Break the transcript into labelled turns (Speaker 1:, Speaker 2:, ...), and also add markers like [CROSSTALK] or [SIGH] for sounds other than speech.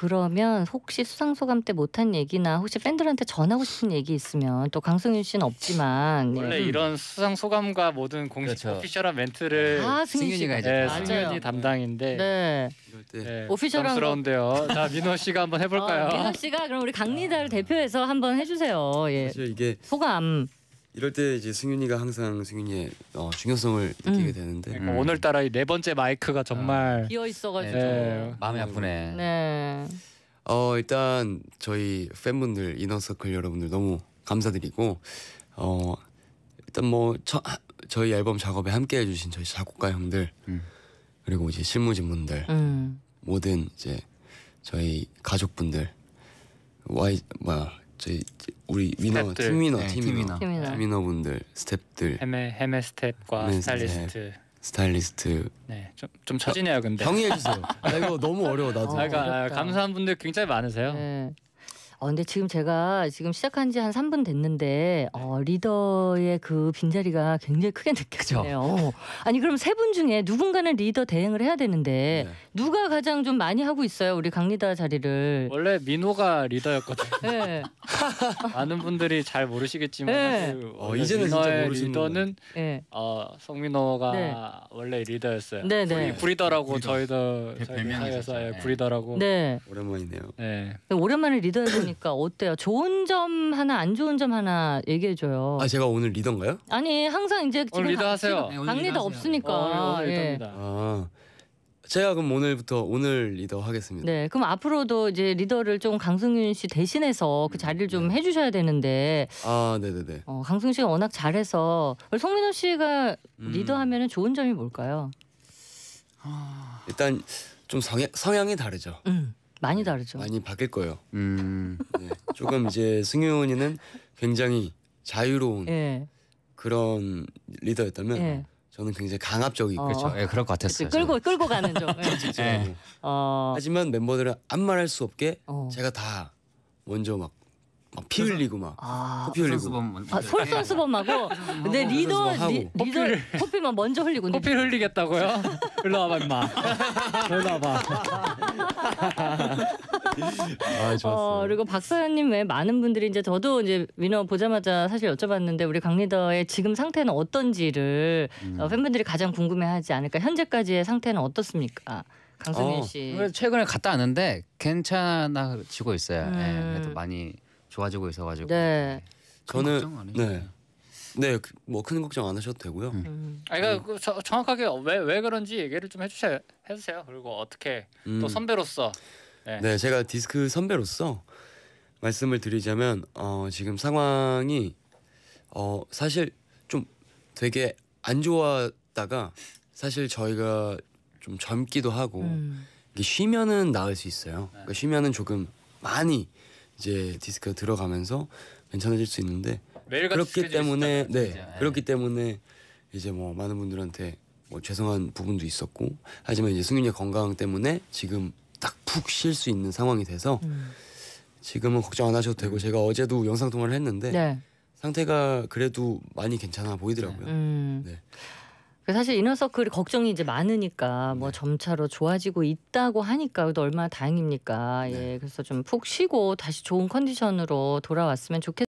Speaker 1: 그러면 혹시 수상소감 때 못한 얘기나 혹시 팬들한테 전하고 싶은 얘기 있으면 또 강승윤 씨는 없지만 예. 원래 예. 이런
Speaker 2: 수상 소감과 모든 공식 그렇죠. 오피셜한 멘트를 아승윤씨가 이제 네, 맞아 승윤이 담당인데 네. 네. 오피셜한 부담러운데요자
Speaker 3: 민호 씨가 한번 해볼까요? 어, 민호
Speaker 1: 씨가 그럼 우리 강리다를 아. 대표해서 한번 해주세요. 예. 이게 소감
Speaker 3: 이럴 때 이제 승윤이가 항상 승윤이의 어, 중요성을 느끼게 음. 되는데 그러니까 음. 오늘따라 이 네 번째 마이크가 정말
Speaker 1: 비어 있어가지고 네.
Speaker 3: 마음이 아프네.
Speaker 1: 네.
Speaker 3: 어 일단 저희 팬분들 이너서클 여러분들 너무 감사드리고 어 일단 뭐 처, 저희 앨범 작업에 함께 해주신 저희 작곡가 형들 음. 그리고 이제 실무진 분들 음. 모든 이제 저희 가족분들 와이 뭐야 저희 우리 위너 팀 위너 네, 팀 위너 팀 위너분들 스탭들
Speaker 2: 헤메 헤메 스탭과 네, 스타일리스트
Speaker 3: 스타일리스트 네좀
Speaker 2: 좀 처진해요 근데 형이 해주세요 [LAUGHS] 아, 이거 너무 어려워 나도 아, 그러니까, 어, 감사한 분들 굉장히 많으세요
Speaker 1: 네. 어, 근데 지금 제가 지금 시작한 지 한 3분 됐는데 네. 어, 리더의 그 빈자리가 굉장히 크게 느껴지네요. 어. 아니 그럼 세 분 중에 누군가는 리더 대행을 해야 되는데 네. 누가 가장 좀 많이 하고 있어요? 우리 강리더
Speaker 2: 자리를. 원래 민호가 리더였거든요. 네. [LAUGHS] 많은 분들이 잘 모르시겠지만 네. 어, 이제는 진짜 모르시는 리더는 네. 어, 성민호가 네. 원래 리더였어요. 네, 네. 구리더라고 구 저희도 저희 사이에서 예, 구리더라고. 네.
Speaker 3: 오랜만이네요. 네.
Speaker 1: 오랜만에 리더 그러니까 어때요? 좋은 점 하나, 안 좋은 점 하나 얘기해 줘요. 아 제가
Speaker 3: 오늘 리더인가요?
Speaker 1: 아니 항상 이제 지금 오늘 리더하세요. 네, 오늘 강 리더 하세요 없으니까. 어, 오늘 예. 리더입니다.
Speaker 3: 아 제가 그럼 오늘부터 오늘 리더 하겠습니다.
Speaker 1: 네, 그럼 앞으로도 이제 리더를 좀 강승윤 씨 대신해서 그 자리를 좀 네. 해주셔야 되는데
Speaker 3: 아 네네네. 어,
Speaker 1: 강승윤 씨가 워낙 잘해서 우리 송민호 씨가 음. 리더하면은 좋은 점이 뭘까요?
Speaker 3: 아. 일단 좀 성향, 성향이 다르죠. 음. 많이 다르죠. 많이 바뀔 거예요. 음. 네, 조금 이제 승윤이는 굉장히 자유로운 예. 그런 리더였다면 예. 저는 굉장히 강압적이고 어. 그렇죠. 어. 예, 그럴 것 같았어요. 끌고
Speaker 1: 끌고 가는 좀.
Speaker 3: 예. 예. 어. 하지만 멤버들은 아무 말할 수 없게 어. 제가 다 먼저 막 막피 흘리고 막 아, 커피 흘리고 솔선수범 아, 솔선수범하고 근데 리더 솔선 리,
Speaker 1: 더커피만 먼저 흘리고 근데 커피를
Speaker 2: 흘리겠다고요? 일로 와봐 임마. 일로 와봐.
Speaker 3: 아 좋았어.
Speaker 1: 어, 그리고 박사님 외 많은 분들이 이제 저도 이제 민호 보자마자 사실 여쭤봤는데 우리 강 리더의 지금 상태는 어떤지를 어, 팬분들이 가장 궁금해하지 않을까. 현재까지의 상태는 어떻습니까? 강승윤 어, 씨. 그래서
Speaker 2: 최근에 갔다 왔는데
Speaker 3: 괜찮아지고 있어요. 예, 그래도 많이 좋아지고 있어가지고 네. 저는 네. 네, 그 뭐큰 걱정 안 하셔도 되고요. 음.
Speaker 2: 아, 그러니까 저, 정확하게 왜 왜 그런지 얘기를 좀 해주셔 해주세요. 그리고 어떻게 음. 또 선배로서 네. 네. 제가
Speaker 3: 디스크 선배로서 말씀을 드리자면 어, 지금 상황이 어, 사실 좀 되게 안 좋았다가 사실 저희가 좀 젊기도 하고 음. 쉬면은 나을 수 있어요. 네. 그러니까 쉬면은 조금 많이 이제 디스크 들어가면서 괜찮아질 수 있는데 그렇기 때문에 네, 예. 그렇기 때문에 이제 뭐 많은 분들한테 뭐 죄송한 부분도 있었고 하지만 이제 승윤이 건강 때문에 지금 딱 푹 쉴 수 있는 상황이 돼서 음. 지금은 걱정 안 하셔도 되고 음. 제가 어제도 영상 통화를 했는데 네. 상태가 그래도 많이 괜찮아 보이더라고요.
Speaker 1: 네. 음. 네. 그 사실 이너서클이 걱정이 이제 많으니까 뭐 네. 점차로 좋아지고 있다고 하니까 그래도 얼마나 다행입니까. 예, 네. 그래서 좀 푹 쉬고 다시 좋은 컨디션으로 돌아왔으면 좋겠.